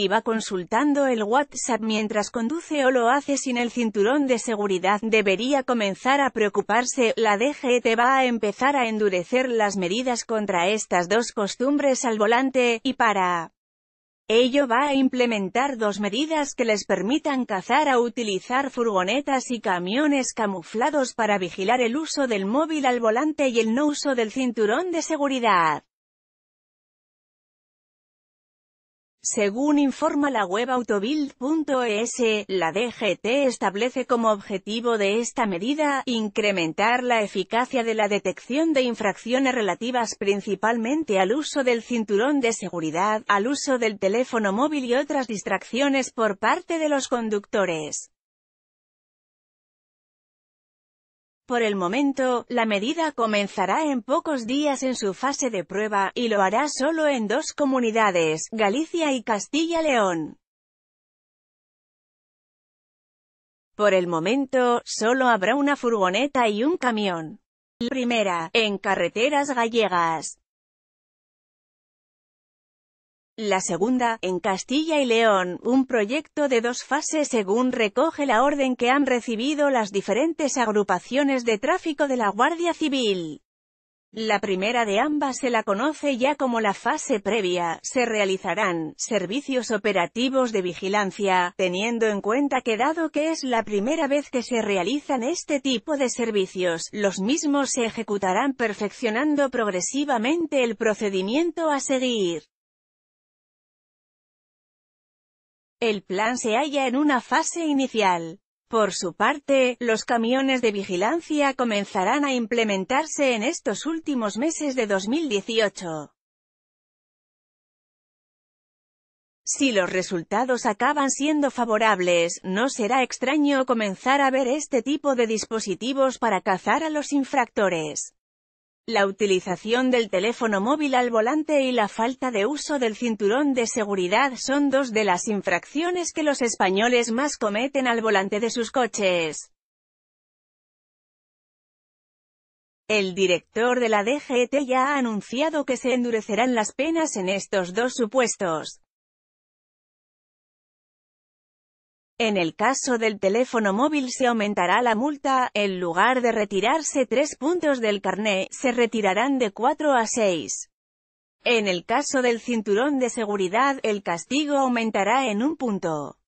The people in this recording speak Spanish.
y va consultando el WhatsApp mientras conduce o lo hace sin el cinturón de seguridad, debería comenzar a preocuparse. La DGT va a empezar a endurecer las medidas contra estas dos costumbres al volante, y para ello va a implementar dos medidas que les permitan cazar a utilizar furgonetas y camiones camuflados para vigilar el uso del móvil al volante y el no uso del cinturón de seguridad. Según informa la web autobuild.es, la DGT establece como objetivo de esta medida, incrementar la eficacia de la detección de infracciones relativas principalmente al uso del cinturón de seguridad, al uso del teléfono móvil y otras distracciones por parte de los conductores. Por el momento, la medida comenzará en pocos días en su fase de prueba, y lo hará solo en dos comunidades, Galicia y Castilla-León. Por el momento, solo habrá una furgoneta y un camión. primera, en carreteras gallegas. La segunda, en Castilla y León, un proyecto de dos fases según recoge la orden que han recibido las diferentes agrupaciones de tráfico de la Guardia Civil. La primera de ambas se la conoce ya como la fase previa, se realizarán servicios operativos de vigilancia, teniendo en cuenta que dado que es la primera vez que se realizan este tipo de servicios, los mismos se ejecutarán perfeccionando progresivamente el procedimiento a seguir. El plan se halla en una fase inicial. Por su parte, los camiones de vigilancia comenzarán a implementarse en estos últimos meses de 2018. Si los resultados acaban siendo favorables, no será extraño comenzar a ver este tipo de dispositivos para cazar a los infractores la utilización del teléfono móvil al volante y la falta de uso del cinturón de seguridad son dos de las infracciones que los españoles más cometen al volante de sus coches. El director de la DGT ya ha anunciado que se endurecerán las penas en estos dos supuestos. En el caso del teléfono móvil se aumentará la multa, en lugar de retirarse tres puntos del carné, se retirarán de cuatro a seis. En el caso del cinturón de seguridad, el castigo aumentará en un punto.